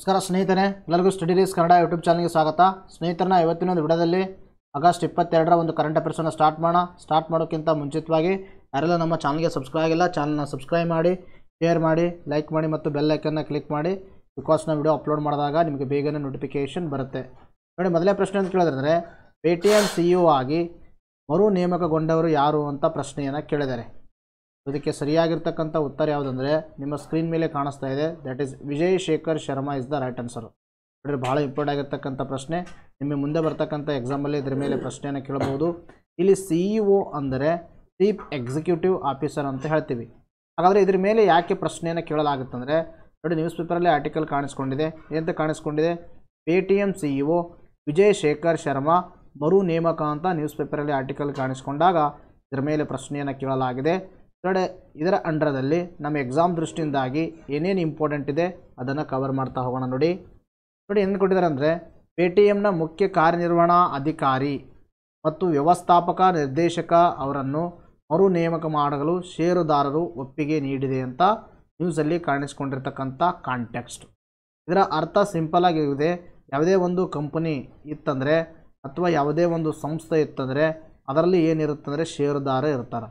ನಮಸ್ಕಾರ ಸ್ನೇಹಿತರೆ ಎಲ್ಲರಿಗೂ ಸ್ಟಡಿ ರೀಸ್ ಕನ್ನಡ ಯೂಟ್ಯೂಬ್ ಚಾನಲ್ಗೆ ಸ್ವಾಗತ ಸ್ನೇಹಿತರನ್ನ ಇವತ್ತಿನ ವಿಡಿಯೋದಲ್ಲಿ ಆಗಸ್ಟ್ ಇಪ್ಪತ್ತೆರಡರ ಒಂದು ಕರೆಂಟ್ ಅಫೇರ್ಸನ್ನು ಸ್ಟಾರ್ಟ್ ಮಾಡೋಣ ಸ್ಟಾರ್ಟ್ ಮಾಡೋಕ್ಕಿಂತ ಮುಂಚಿತವಾಗಿ ಯಾರೆಲ್ಲ ನಮ್ಮ ಚಾನಲ್ಗೆ ಸಬ್ಸ್ಕ್ರೈಬ್ ಆಗಿಲ್ಲ ಚಾನಲ್ನ ಸಬ್ಸ್ಕ್ರೈಬ್ ಮಾಡಿ ಶೇರ್ ಮಾಡಿ ಲೈಕ್ ಮಾಡಿ ಮತ್ತು ಬೆಲ್ ಐಕನ್ನ ಕ್ಲಿಕ್ ಮಾಡಿ ಬಿಕಾಸ್ ನಾವು ವಿಡಿಯೋ ಅಪ್ಲೋಡ್ ಮಾಡಿದಾಗ ನಿಮಗೆ ಬೇಗನೆ ನೋಟಿಫಿಕೇಷನ್ ಬರುತ್ತೆ ನೋಡಿ ಮೊದಲೇ ಪ್ರಶ್ನೆ ಅಂತ ಕೇಳಿದ್ರೆ ಪೇಟಿಎಂ ಸಿ ಇ ಆಗಿ ಮರು ನೇಮಕಗೊಂಡವರು ಯಾರು ಅಂತ ಪ್ರಶ್ನೆಯನ್ನು ಕೇಳಿದ್ದಾರೆ ಇದಕ್ಕೆ ಸರಿಯಾಗಿರ್ತಕ್ಕಂಥ ಉತ್ತರ ಯಾವುದಂದರೆ ನಿಮ್ಮ ಸ್ಕ್ರೀನ್ ಮೇಲೆ ಕಾಣಿಸ್ತಾ ಇದೆ that is Vijay Shekhar Sharma is the right answer ನೋಡಿರಿ ಭಾಳ ಇಂಪಾರ್ಟೆಂಟ್ ಆಗಿರ್ತಕ್ಕಂಥ ಪ್ರಶ್ನೆ ನಿಮಗೆ ಮುಂದೆ ಬರ್ತಕ್ಕಂಥ ಎಕ್ಸಾಮಲ್ಲಿ ಇದ್ರ ಮೇಲೆ ಪ್ರಶ್ನೆಯನ್ನು ಕೇಳಬಹುದು ಇಲ್ಲಿ ಸಿ ಇ ಒ ಅಂದರೆ ಚೀಫ್ ಎಕ್ಸಿಕ್ಯೂಟಿವ್ ಆಫೀಸರ್ ಅಂತ ಹೇಳ್ತೀವಿ ಹಾಗಾದರೆ ಇದ್ರ ಮೇಲೆ ಯಾಕೆ ಪ್ರಶ್ನೆಯನ್ನು ಕೇಳಲಾಗುತ್ತಂದರೆ ನೋಡಿ ನ್ಯೂಸ್ ಪೇಪರಲ್ಲಿ ಆರ್ಟಿಕಲ್ ಕಾಣಿಸ್ಕೊಂಡಿದೆ ಏನಂತ ಕಾಣಿಸ್ಕೊಂಡಿದೆ Paytm C E O Vijay Shekhar Sharma ಮರು ನೇಮಕ ಅಂತ ನ್ಯೂಸ್ ಪೇಪರಲ್ಲಿ ಆರ್ಟಿಕಲ್ ಕಾಣಿಸ್ಕೊಂಡಾಗ ಇದರ ಮೇಲೆ ಪ್ರಶ್ನೆಯನ್ನು ಕೇಳಲಾಗಿದೆ ಕಡೆ ಇದರ ಅಂಡರದಲ್ಲಿ ನಮ್ಮ ಎಕ್ಸಾಮ್ ದೃಷ್ಟಿಯಿಂದಾಗಿ ಏನೇನು ಇಂಪಾರ್ಟೆಂಟ್ ಇದೆ ಅದನ್ನು ಕವರ್ ಮಾಡ್ತಾ ಹೋಗೋಣ ನೋಡಿ ನೋಡಿ ಏನು ಕೊಟ್ಟಿದ್ದಾರೆ ಅಂದರೆ ಪೇ ಟಿ ಎಮ್ನ ಮುಖ್ಯ ಕಾರ್ಯನಿರ್ವಹಣಾ ಅಧಿಕಾರಿ ಮತ್ತು ವ್ಯವಸ್ಥಾಪಕ ನಿರ್ದೇಶಕ ಅವರನ್ನು ಮರು ನೇಮಕ ಮಾಡಲು ಷೇರುದಾರರು ಒಪ್ಪಿಗೆ ನೀಡಿದೆ ಅಂತ ನ್ಯೂಸಲ್ಲಿ ಕಾಣಿಸ್ಕೊಂಡಿರ್ತಕ್ಕಂಥ ಕಾಂಟೆಕ್ಸ್ಟ್ ಇದರ ಅರ್ಥ ಸಿಂಪಲ್ ಆಗಿದೆ ಯಾವುದೇ ಒಂದು ಕಂಪನಿ ಇತ್ತಂದರೆ ಅಥವಾ ಯಾವುದೇ ಒಂದು ಸಂಸ್ಥೆ ಇತ್ತಂದರೆ ಅದರಲ್ಲಿ ಏನಿರುತ್ತಂದರೆ ಷೇರುದಾರ ಇರ್ತಾರೆ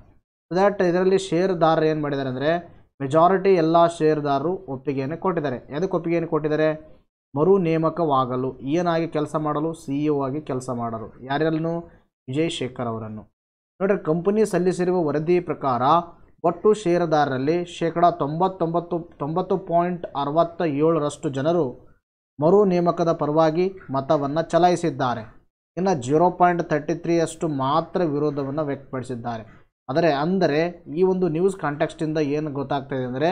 ದ್ಯಾಟ್ ಇದರಲ್ಲಿ ಷೇರುದಾರರು ಏನು ಮಾಡಿದ್ದಾರೆ ಅಂದರೆ ಮೆಜಾರಿಟಿ ಎಲ್ಲ ಷೇರುದಾರರು ಒಪ್ಪಿಗೆಯನ್ನು ಕೊಟ್ಟಿದ್ದಾರೆ ಯಾವುದಕ್ಕೆ ಒಪ್ಪಿಗೆಯನ್ನು ಕೊಟ್ಟಿದ್ದಾರೆ ಮರು ನೇಮಕವಾಗಲು ಏನಾಗಿ ಕೆಲಸ ಮಾಡಲು ಸಿ ಇ e ಆಗಿ ಕೆಲಸ ಮಾಡಲು ಯಾರ್ಯಾರನ್ನು ವಿಜಯ್ ಶೇಖರ್ ಅವರನ್ನು ನೋಡಿರಿ ಕಂಪನಿ ಸಲ್ಲಿಸಿರುವ ವರದಿ ಪ್ರಕಾರ ಒಟ್ಟು ಷೇರುದಾರರಲ್ಲಿ ಶೇಕಡ ತೊಂಬತ್ತೊಂಬತ್ತು ತೊಂಬತ್ತು ಪಾಯಿಂಟ್ ಅರವತ್ತ ಏಳರಷ್ಟು ಜನರು ಮರು ನೇಮಕದ ಪರವಾಗಿ ಮತವನ್ನು ಚಲಾಯಿಸಿದ್ದಾರೆ ಇನ್ನು ಜೀರೋ ಪಾಯಿಂಟ್ ಥರ್ಟಿ ತ್ರೀಯಷ್ಟು ಮಾತ್ರ ವಿರೋಧವನ್ನು ವ್ಯಕ್ತಪಡಿಸಿದ್ದಾರೆ ಆದರೆ ಅಂದರೆ ಈ ಒಂದು ನ್ಯೂಸ್ ಕಾಂಟೆಕ್ಸ್ಟಿಂದ ಏನು ಇದೆ ಅಂದರೆ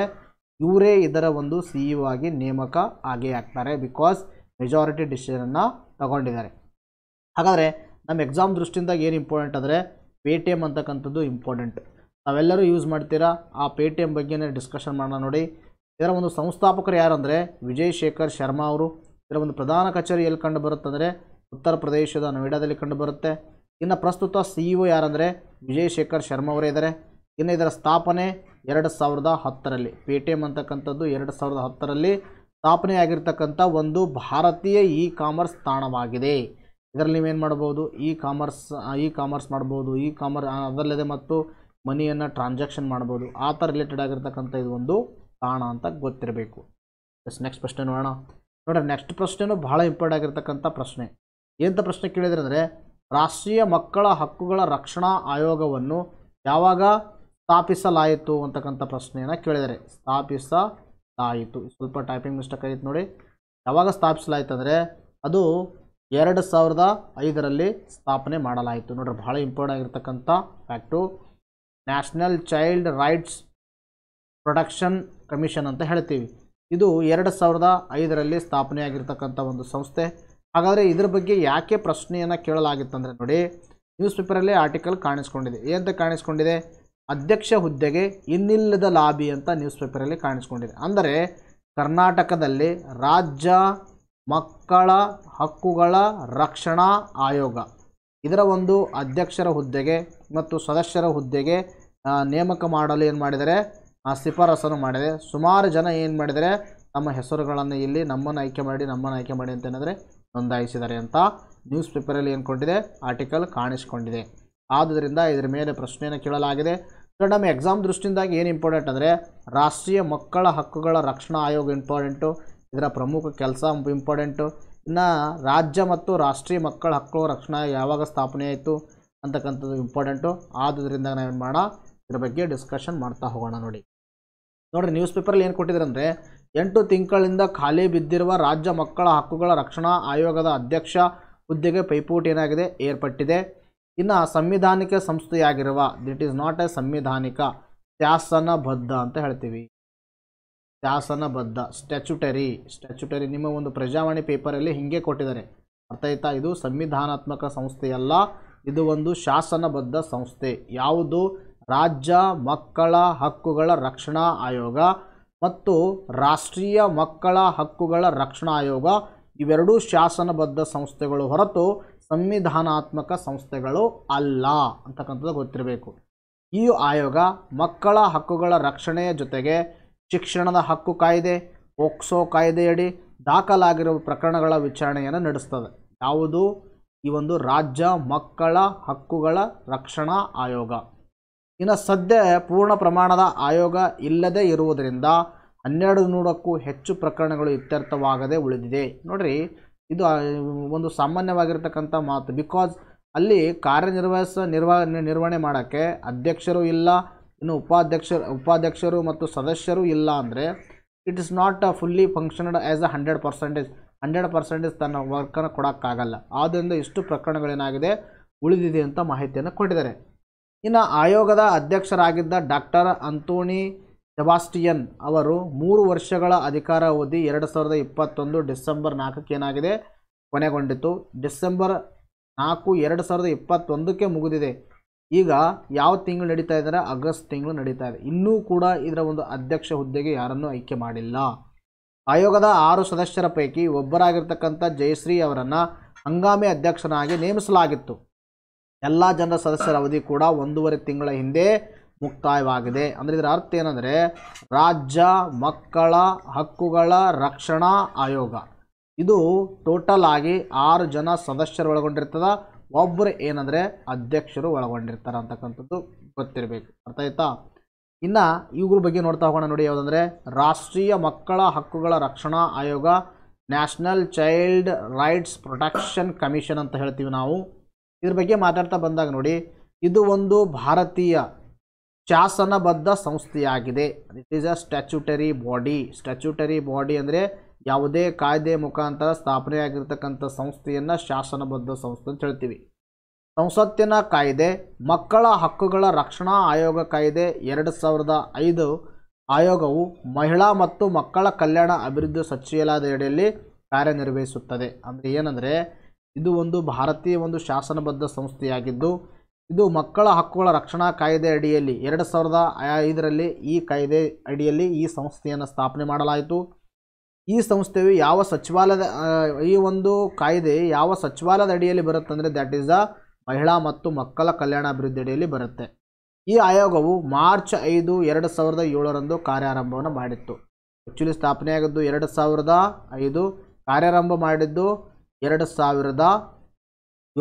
ಇವರೇ ಇದರ ಒಂದು ಸಿ ಇ e ಆಗಿ ನೇಮಕ ಆಗೇ ಆಗ್ತಾರೆ ಬಿಕಾಸ್ ಮೆಜಾರಿಟಿ ಡಿಸಿಷನನ್ನು ತಗೊಂಡಿದ್ದಾರೆ ಹಾಗಾದರೆ ನಮ್ಮ ಎಕ್ಸಾಮ್ ದೃಷ್ಟಿಯಿಂದ ಏನು ಇಂಪಾರ್ಟೆಂಟ್ ಅಂದರೆ ಪೇ ಟಿ ಎಮ್ ಅಂತಕ್ಕಂಥದ್ದು ಇಂಪಾರ್ಟೆಂಟ್ ನಾವೆಲ್ಲರೂ ಯೂಸ್ ಮಾಡ್ತೀರಾ ಆ ಪೇ ಟಿ ಎಮ್ ಬಗ್ಗೆನೇ ಡಿಸ್ಕಷನ್ ಮಾಡೋಣ ನೋಡಿ ಇದರ ಒಂದು ಸಂಸ್ಥಾಪಕರು ಯಾರಂದರೆ ವಿಜಯ್ ಶೇಖರ್ ಶರ್ಮಾ ಅವರು ಇದರ ಒಂದು ಪ್ರಧಾನ ಕಚೇರಿ ಎಲ್ಲಿ ಕಂಡು ಬರುತ್ತಂದರೆ ಉತ್ತರ ಪ್ರದೇಶದ ನೋಯ್ಡಾದಲ್ಲಿ ಬರುತ್ತೆ ಇನ್ನು ಪ್ರಸ್ತುತ ಸಿ ಇ ಒ ಯಾರಂದರೆ ವಿಜಯ್ ಶೇಖರ್ ಶರ್ಮಾ ಅವರೇ ಇದ್ದಾರೆ ಇನ್ನು ಇದರ ಸ್ಥಾಪನೆ ಎರಡು ಸಾವಿರದ ಹತ್ತರಲ್ಲಿ ಪೇ ಟಿ ಎಮ್ ಅಂತಕ್ಕಂಥದ್ದು ಎರಡು ಸಾವಿರದ ಹತ್ತರಲ್ಲಿ ಸ್ಥಾಪನೆಯಾಗಿರ್ತಕ್ಕಂಥ ಒಂದು ಭಾರತೀಯ ಇ ಕಾಮರ್ಸ್ ತಾಣವಾಗಿದೆ ಇದರಲ್ಲಿ ನೀವೇನು ಮಾಡ್ಬೋದು ಇ ಕಾಮರ್ಸ್ ಇ ಕಾಮರ್ಸ್ ಮಾಡ್ಬೋದು ಇ ಕಾಮರ್ಸ್ ಅದರಲ್ಲದೆ ಮತ್ತು ಮನಿಯನ್ನು ಟ್ರಾನ್ಸಾಕ್ಷನ್ ಮಾಡ್ಬೋದು ಆ ಥರ ರಿಲೇಟೆಡ್ ಆಗಿರ್ತಕ್ಕಂಥ ಇದು ಒಂದು ತಾಣ ಅಂತ ಗೊತ್ತಿರಬೇಕು ಎಸ್ ನೆಕ್ಸ್ಟ್ ಪ್ರಶ್ನೆ ನೋಡೋಣ ನೋಡ್ರಿ ನೆಕ್ಸ್ಟ್ ಪ್ರಶ್ನೆನೂ ಭಾಳ ಇಂಪಾರ್ಟ್ ಆಗಿರ್ತಕ್ಕಂಥ ಪ್ರಶ್ನೆ ಎಂಥ ಪ್ರಶ್ನೆ ಕೇಳಿದ್ರೆ ಅಂದರೆ ರಾಷ್ಟ್ರೀಯ ಮಕ್ಕಳ ಹಕ್ಕುಗಳ ರಕ್ಷಣಾ ಆಯೋಗವನ್ನು ಯಾವಾಗ ಸ್ಥಾಪಿಸಲಾಯಿತು ಅಂತಕ್ಕಂಥ ಪ್ರಶ್ನೆಯನ್ನು ಕೇಳಿದರೆ ಸ್ಥಾಪಿಸಲಾಯಿತು ಸ್ವಲ್ಪ ಟೈಪಿಂಗ್ ಮಿಸ್ಟೇಕ್ ಆಗಿತ್ತು ನೋಡಿ ಯಾವಾಗ ಸ್ಥಾಪಿಸಲಾಯಿತು ಅಂದರೆ ಅದು ಎರಡು ಸಾವಿರದ ಐದರಲ್ಲಿ ಸ್ಥಾಪನೆ ಮಾಡಲಾಯಿತು ನೋಡ್ರಿ ಬಹಳ ಇಂಪಾರ್ಟೆಂಟ್ ಆಗಿರ್ತಕ್ಕಂಥ fact national child rights protection commission ಅಂತ ಹೇಳ್ತೀವಿ ಇದು ಎರಡು ಸಾವಿರದ ಐದರಲ್ಲಿ ಸ್ಥಾಪನೆಯಾಗಿರ್ತಕ್ಕಂಥ ಒಂದು ಸಂಸ್ಥೆ ಹಾಗಾದರೆ ಇದ್ರ ಬಗ್ಗೆ ಯಾಕೆ ಪ್ರಶ್ನೆಯನ್ನು ಕೇಳಲಾಗಿತ್ತಂದರೆ ನೋಡಿ ನ್ಯೂಸ್ ಪೇಪರಲ್ಲಿ ಆರ್ಟಿಕಲ್ ಕಾಣಿಸ್ಕೊಂಡಿದೆ ಏನಂತ ಕಾಣಿಸ್ಕೊಂಡಿದೆ ಅಧ್ಯಕ್ಷ ಹುದ್ದೆಗೆ ಇನ್ನಿಲ್ಲದ ಲಾಬಿ ಅಂತ ನ್ಯೂಸ್ ಪೇಪರಲ್ಲಿ ಕಾಣಿಸ್ಕೊಂಡಿದೆ ಅಂದರೆ ಕರ್ನಾಟಕದಲ್ಲಿ ರಾಜ್ಯ ಮಕ್ಕಳ ಹಕ್ಕುಗಳ ರಕ್ಷಣಾ ಆಯೋಗ ಇದರ ಒಂದು ಅಧ್ಯಕ್ಷರ ಹುದ್ದೆಗೆ ಮತ್ತು ಸದಸ್ಯರ ಹುದ್ದೆಗೆ ನೇಮಕ ಮಾಡಲು ಏನು ಮಾಡಿದರೆ ಶಿಫಾರಸನ್ನು ಮಾಡಿದೆ ಸುಮಾರು ಜನ ಏನು ಮಾಡಿದರೆ ತಮ್ಮ ಹೆಸರುಗಳನ್ನು ಇಲ್ಲಿ ನಮ್ಮನ್ನು ಆಯ್ಕೆ ಮಾಡಿ ನಮ್ಮನ್ನು ಆಯ್ಕೆ ಮಾಡಿ ಅಂತ ಅಂತೇನೆಂದರೆ ನೋಂದಾಯಿಸಿದ್ದಾರೆ ಅಂತ ನ್ಯೂಸ್ ಪೇಪರಲ್ಲಿ ಏನ್ಕೊಂಡಿದೆ ಆರ್ಟಿಕಲ್ ಕಾಣಿಸ್ಕೊಂಡಿದೆ ಆದ್ದರಿಂದ ಇದರ ಮೇಲೆ ಪ್ರಶ್ನೆಯನ್ನು ಕೇಳಲಾಗಿದೆ ನೋಡಿ ನಮ್ಮ ಎಕ್ಸಾಮ್ ದೃಷ್ಟಿಯಿಂದಾಗಿ ಏನು ಇಂಪಾರ್ಟೆಂಟ್ ಅಂದರೆ ರಾಷ್ಟ್ರೀಯ ಮಕ್ಕಳ ಹಕ್ಕುಗಳ ರಕ್ಷಣಾ ಆಯೋಗ ಇಂಪಾರ್ಟೆಂಟು ಇದರ ಪ್ರಮುಖ ಕೆಲಸ ಇಂಪಾರ್ಟೆಂಟು ಇನ್ನು ರಾಜ್ಯ ಮತ್ತು ರಾಷ್ಟ್ರೀಯ ಮಕ್ಕಳ ಹಕ್ಕುಗಳ ರಕ್ಷಣಾ ಯಾವಾಗ ಸ್ಥಾಪನೆ ಆಯಿತು ಅಂತಕ್ಕಂಥದ್ದು ಇಂಪಾರ್ಟೆಂಟು ಆದುದರಿಂದ ನಾವೇನು ಮಾಡೋಣ ಇದ್ರ ಬಗ್ಗೆ ಡಿಸ್ಕಷನ್ ಮಾಡ್ತಾ ಹೋಗೋಣ ನೋಡಿ ನೋಡಿರಿ ನ್ಯೂಸ್ ಪೇಪರಲ್ಲಿ ಏನು ಕೊಟ್ಟಿದ್ದಾರೆ ಅಂದರೆ ಎಂಟು ತಿಂಗಳಿಂದ ಖಾಲಿ ಬಿದ್ದಿರುವ ರಾಜ್ಯ ಮಕ್ಕಳ ಹಕ್ಕುಗಳ ರಕ್ಷಣಾ ಆಯೋಗದ ಅಧ್ಯಕ್ಷ ಹುದ್ದೆಗೆ ಪೈಪೋಟಿ ಏನಾಗಿದೆ ಏರ್ಪಟ್ಟಿದೆ ಇನ್ನು ಸಂವಿಧಾನಿಕ ಸಂಸ್ಥೆಯಾಗಿರುವ ದಿಟ್ ಈಸ್ ನಾಟ್ ಎ ಸಂವಿಧಾನಿಕ ಶಾಸನಬದ್ಧ ಅಂತ ಹೇಳ್ತೀವಿ ಶಾಸನಬದ್ಧ ಸ್ಟ್ಯಾಚ್ಯುಟರಿ ಸ್ಟ್ಯಾಚ್ಯುಟರಿ ನಿಮ್ಮ ಒಂದು ಪ್ರಜಾವಾಣಿ ಪೇಪರಲ್ಲಿ ಹಿಂಗೆ ಕೊಟ್ಟಿದ್ದಾರೆ ಅರ್ಥ ಆಯ್ತಾ ಇದು ಸಂವಿಧಾನಾತ್ಮಕ ಸಂಸ್ಥೆಯಲ್ಲ ಇದು ಒಂದು ಶಾಸನಬದ್ಧ ಸಂಸ್ಥೆ ಯಾವುದು ರಾಜ್ಯ ಮಕ್ಕಳ ಹಕ್ಕುಗಳ ರಕ್ಷಣಾ ಆಯೋಗ ಮತ್ತು ರಾಷ್ಟ್ರೀಯ ಮಕ್ಕಳ ಹಕ್ಕುಗಳ ರಕ್ಷಣಾ ಆಯೋಗ ಇವೆರಡೂ ಶಾಸನಬದ್ಧ ಸಂಸ್ಥೆಗಳು ಹೊರತು ಸಂವಿಧಾನಾತ್ಮಕ ಸಂಸ್ಥೆಗಳು ಅಲ್ಲ ಅಂತಕ್ಕಂಥದ್ದು ಗೊತ್ತಿರಬೇಕು ಈ ಆಯೋಗ ಮಕ್ಕಳ ಹಕ್ಕುಗಳ ರಕ್ಷಣೆಯ ಜೊತೆಗೆ ಶಿಕ್ಷಣದ ಹಕ್ಕು ಕಾಯ್ದೆ ಪೋಕ್ಸೋ ಕಾಯ್ದೆಯಡಿ ದಾಖಲಾಗಿರುವ ಪ್ರಕರಣಗಳ ವಿಚಾರಣೆಯನ್ನು ನಡೆಸ್ತದೆ ಯಾವುದು ಈ ಒಂದು ರಾಜ್ಯ ಮಕ್ಕಳ ಹಕ್ಕುಗಳ ರಕ್ಷಣಾ ಆಯೋಗ ಇನ್ನು ಸದ್ಯ ಪೂರ್ಣ ಪ್ರಮಾಣದ ಆಯೋಗ ಇಲ್ಲದೇ ಇರುವುದರಿಂದ ಹನ್ನೆರಡು ನೂರಕ್ಕೂ ಹೆಚ್ಚು ಪ್ರಕರಣಗಳು ಇತ್ಯರ್ಥವಾಗದೇ ಉಳಿದಿದೆ ನೋಡಿರಿ ಇದು ಒಂದು ಸಾಮಾನ್ಯವಾಗಿರ್ತಕ್ಕಂಥ ಮಾತು ಬಿಕಾಸ್ ಅಲ್ಲಿ ಕಾರ್ಯನಿರ್ವಹಿಸ ನಿರ್ವಹ ನಿರ್ವಹಣೆ ಮಾಡೋಕ್ಕೆ ಅಧ್ಯಕ್ಷರು ಇಲ್ಲ ಇನ್ನು ಉಪಾಧ್ಯಕ್ಷರು ಉಪಾಧ್ಯಕ್ಷರು ಮತ್ತು ಸದಸ್ಯರು ಇಲ್ಲ ಅಂದರೆ it is not fully functioned as a hundred percentage hundred percentage ತನ್ನ ವರ್ಕನ್ನು ಕೊಡೋಕ್ಕಾಗಲ್ಲ ಆದ್ದರಿಂದ ಇಷ್ಟು ಪ್ರಕರಣಗಳೇನಾಗಿದೆ ಉಳಿದಿದೆ ಅಂತ ಮಾಹಿತಿಯನ್ನು ಕೊಟ್ಟಿದ್ದಾರೆ ಇನ್ನು ಆಯೋಗದ ಅಧ್ಯಕ್ಷರಾಗಿದ್ದ ಡಾಕ್ಟರ್ ಅಂತೋಣಿ ಸೆಬಾಸ್ಟಿಯನ್ ಅವರು ಮೂರು ವರ್ಷಗಳ ಅವಧಿ ಎರಡು ಸಾವಿರದ ಇಪ್ಪತ್ತೊಂದು ಡಿಸೆಂಬರ್ ನಾಲ್ಕಕ್ಕೆ ಏನಾಗಿದೆ ಕೊನೆಗೊಂಡಿತು ಡಿಸೆಂಬರ್ ನಾಲ್ಕು ಎರಡು ಸಾವಿರದ ಇಪ್ಪತ್ತೊಂದಕ್ಕೆ ಮುಗಿದಿದೆ ಈಗ ಯಾವ ತಿಂಗಳು ನಡೀತಾ ಇದ್ದಾರೆ ಆಗಸ್ಟ್ ತಿಂಗಳು ನಡೀತಾ ಇದೆ ಇನ್ನೂ ಕೂಡ ಇದರ ಒಂದು ಅಧ್ಯಕ್ಷ ಹುದ್ದೆಗೆ ಯಾರನ್ನೂ ಆಯ್ಕೆ ಮಾಡಿಲ್ಲ ಆಯೋಗದ ಆರು ಸದಸ್ಯರ ಪೈಕಿ ಒಬ್ಬರಾಗಿರ್ತಕ್ಕಂಥ ಜಯಶ್ರೀ ಅವರನ್ನು ಹಂಗಾಮಿ ಅಧ್ಯಕ್ಷನಾಗಿ ನೇಮಿಸಲಾಗಿತ್ತು ಎಲ್ಲ ಜನರ ಸದಸ್ಯರ ಅವಧಿ ಕೂಡ ಒಂದೂವರೆ ತಿಂಗಳ ಹಿಂದೆ ಮುಕ್ತಾಯವಾಗಿದೆ ಅಂದರೆ ಇದರ ಅರ್ಥ ಏನಂದರೆ ರಾಜ್ಯ ಮಕ್ಕಳ ಹಕ್ಕುಗಳ ರಕ್ಷಣಾ ಆಯೋಗ ಇದು ಟೋಟಲ್ ಆಗಿ ಆರು ಜನ ಸದಸ್ಯರು ಒಳಗೊಂಡಿರ್ತದೆ ಒಬ್ಬರು ಏನಂದರೆ ಅಧ್ಯಕ್ಷರು ಒಳಗೊಂಡಿರ್ತಾರೆ ಅಂತಕ್ಕಂಥದ್ದು ಗೊತ್ತಿರಬೇಕು ಅರ್ಥ ಆಯ್ತಾ ಇನ್ನು ಇವುಗಳ ಬಗ್ಗೆ ನೋಡ್ತಾ ಹೋಗೋಣ ನೋಡಿ ಯಾವುದಂದರೆ ರಾಷ್ಟ್ರೀಯ ಮಕ್ಕಳ ಹಕ್ಕುಗಳ ರಕ್ಷಣಾ ಆಯೋಗ national child rights protection commission ಅಂತ ಹೇಳ್ತೀವಿ ನಾವು ಇದ್ರ ಬಗ್ಗೆ ಮಾತಾಡ್ತಾ ಬಂದಾಗ ನೋಡಿ ಇದು ಒಂದು ಭಾರತೀಯ ಶಾಸನಬದ್ಧ ಸಂಸ್ಥೆಯಾಗಿದೆ it is a statutory body statutory body ಅಂದರೆ ಯಾವುದೇ ಕಾಯ್ದೆ ಮುಖಾಂತರ ಸ್ಥಾಪನೆಯಾಗಿರ್ತಕ್ಕಂಥ ಸಂಸ್ಥೆಯನ್ನು ಶಾಸನಬದ್ಧ ಸಂಸ್ಥೆ ಅಂತ ಹೇಳ್ತೀವಿ ಸಂಸತ್ತಿನ ಕಾಯ್ದೆ ಮಕ್ಕಳ ಹಕ್ಕುಗಳ ರಕ್ಷಣಾ ಆಯೋಗ ಕಾಯ್ದೆ ಎರಡು ಸಾವಿರದ ಐದು ಆಯೋಗವು ಮಹಿಳಾ ಮತ್ತು ಮಕ್ಕಳ ಕಲ್ಯಾಣ ಅಭಿವೃದ್ಧಿ ಸಚಿವಾಲಯದ ಅಡಿಯಲ್ಲಿ ಕಾರ್ಯನಿರ್ವಹಿಸುತ್ತದೆ ಅಂದರೆ ಏನಂದರೆ ಇದು ಒಂದು ಭಾರತೀಯ ಒಂದು ಶಾಸನಬದ್ಧ ಸಂಸ್ಥೆಯಾಗಿದ್ದು ಇದು ಮಕ್ಕಳ ಹಕ್ಕುಗಳ ರಕ್ಷಣಾ ಕಾಯ್ದೆ ಅಡಿಯಲ್ಲಿ ಎರಡು ಸಾವಿರದ ಐದರಲ್ಲಿ ಈ ಕಾಯ್ದೆ ಅಡಿಯಲ್ಲಿ ಈ ಸಂಸ್ಥೆಯನ್ನು ಸ್ಥಾಪನೆ ಮಾಡಲಾಯಿತು ಈ ಸಂಸ್ಥೆಯು ಯಾವ ಸಚಿವಾಲಯದ ಈ ಒಂದು ಕಾಯ್ದೆ ಯಾವ ಸಚಿವಾಲಯದ ಅಡಿಯಲ್ಲಿ ಬರುತ್ತೆ ಅಂದರೆ ದ್ಯಾಟ್ ಈಸ್ ದ ಮಹಿಳಾ ಮತ್ತು ಮಕ್ಕಳ ಕಲ್ಯಾಣ ಅಭಿವೃದ್ಧಿ ಅಡಿಯಲ್ಲಿ ಬರುತ್ತೆ ಈ ಆಯೋಗವು ಮಾರ್ಚ್ ಐದು ಎರಡು ಸಾವಿರದ ಏಳರಂದು ಕಾರ್ಯಾರಂಭವನ್ನು ಮಾಡಿತ್ತು ಆ್ಯಕ್ಚುಲಿ ಸ್ಥಾಪನೆಯಾಗಿದ್ದು ಎರಡು ಸಾವಿರದ ಐದು ಕಾರ್ಯಾರಂಭ ಮಾಡಿದ್ದು ಎರಡು ಸಾವಿರದ